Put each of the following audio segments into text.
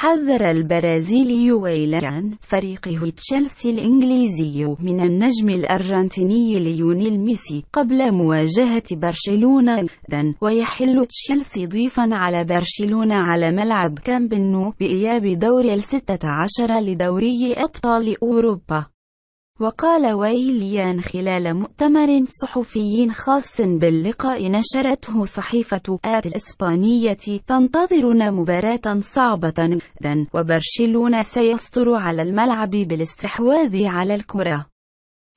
حذر البرازيلي ويلان فريقه تشيلسي الإنجليزي من النجم الأرجنتيني ليونيل ميسي قبل مواجهة برشلونة ويحل تشيلسي ضيفا على برشلونة على ملعب كامب نو بإياب دور الستة عشر لدوري أبطال أوروبا وقال ويليان خلال مؤتمر صحفي خاص باللقاء نشرته صحيفة آت الإسبانية تنتظرنا مباراة صعبة وبرشلونة سيسطر على الملعب بالاستحواذ على الكرة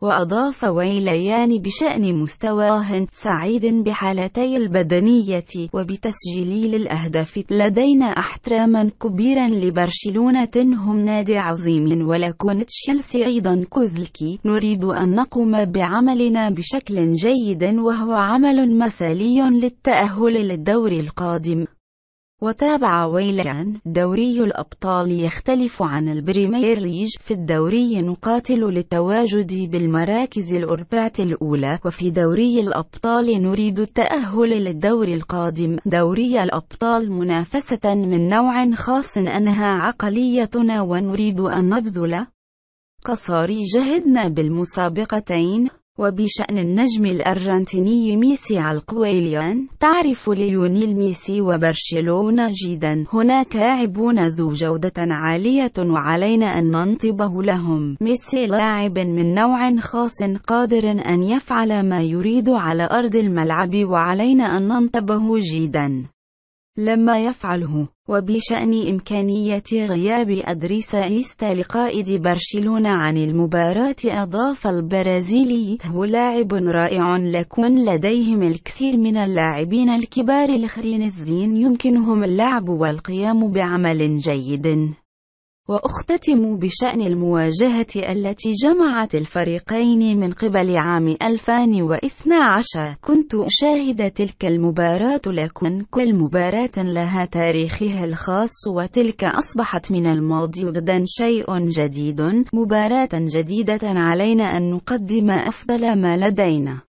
وأضاف ويليان بشأن مستواه سعيد بحالتي البدنية وبتسجيل الأهداف لدينا احتراما كبيرا لبرشلونة هم نادي عظيم ولكن تشيلسي أيضا كوزلكي نريد أن نقوم بعملنا بشكل جيد وهو عمل مثالي للتأهل للدور القادم وتابع ويلان دوري الأبطال يختلف عن البريمير ليج في الدوري نقاتل للتواجد بالمراكز الأربعة الأولى وفي دوري الأبطال نريد التأهل للدور القادم دوري الأبطال منافسة من نوع خاص أنها عقليتنا ونريد أن نبذل قصاري جهدنا بالمسابقتين وبشأن النجم الأرجنتيني ميسي على القويليان تعرف ليونيل ميسي وبرشلونة جيدا هناك لاعبون ذو جودة عالية وعلينا أن ننطبه لهم ميسي لاعب من نوع خاص قادر أن يفعل ما يريد على أرض الملعب وعلينا أن ننطبه جيدا لما يفعله وبشأن إمكانية غياب أدريس إيستا لقائد برشلونة عن المباراة أضاف البرازيلي هو لاعب رائع لكن لديهم الكثير من اللاعبين الكبار الخرينزين يمكنهم اللعب والقيام بعمل جيد وأختتم بشأن المواجهة التي جمعت الفريقين من قبل عام 2012 كنت أشاهد تلك المباراة لكن كل مباراة لها تاريخها الخاص وتلك أصبحت من الماضي غدا شيء جديد مباراة جديدة علينا أن نقدم أفضل ما لدينا